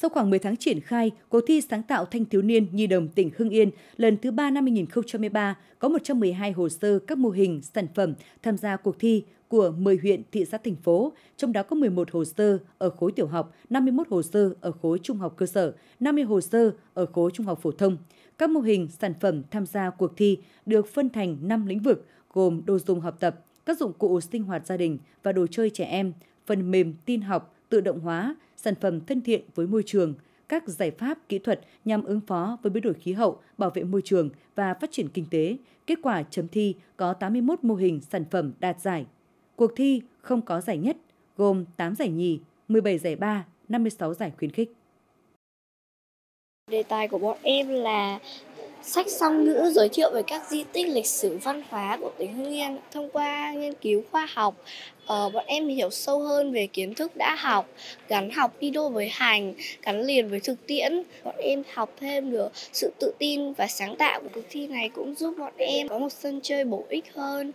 Sau khoảng 10 tháng triển khai, cuộc thi sáng tạo thanh thiếu niên Nhi đồng tỉnh Hưng Yên lần thứ 3 năm 2023 có 112 hồ sơ các mô hình, sản phẩm tham gia cuộc thi của 10 huyện, thị xã, thành phố, trong đó có 11 hồ sơ ở khối tiểu học, 51 hồ sơ ở khối trung học cơ sở, 50 hồ sơ ở khối trung học phổ thông. Các mô hình, sản phẩm tham gia cuộc thi được phân thành 5 lĩnh vực gồm đồ dùng học tập, các dụng cụ sinh hoạt gia đình và đồ chơi trẻ em, phần mềm tin học, tự động hóa, sản phẩm thân thiện với môi trường, các giải pháp kỹ thuật nhằm ứng phó với biến đổi khí hậu, bảo vệ môi trường và phát triển kinh tế. Kết quả chấm thi có 81 mô hình sản phẩm đạt giải. Cuộc thi không có giải nhất, gồm 8 giải nhì, 17 giải ba, 56 giải khuyến khích. Đề tài của bọn em là Sách song ngữ giới thiệu về các di tích lịch sử văn hóa của tỉnh Hưng Yên. Thông qua nghiên cứu khoa học, uh, bọn em hiểu sâu hơn về kiến thức đã học, gắn học đi đôi với hành, gắn liền với thực tiễn. Bọn em học thêm được sự tự tin và sáng tạo của cuộc thi này cũng giúp bọn em có một sân chơi bổ ích hơn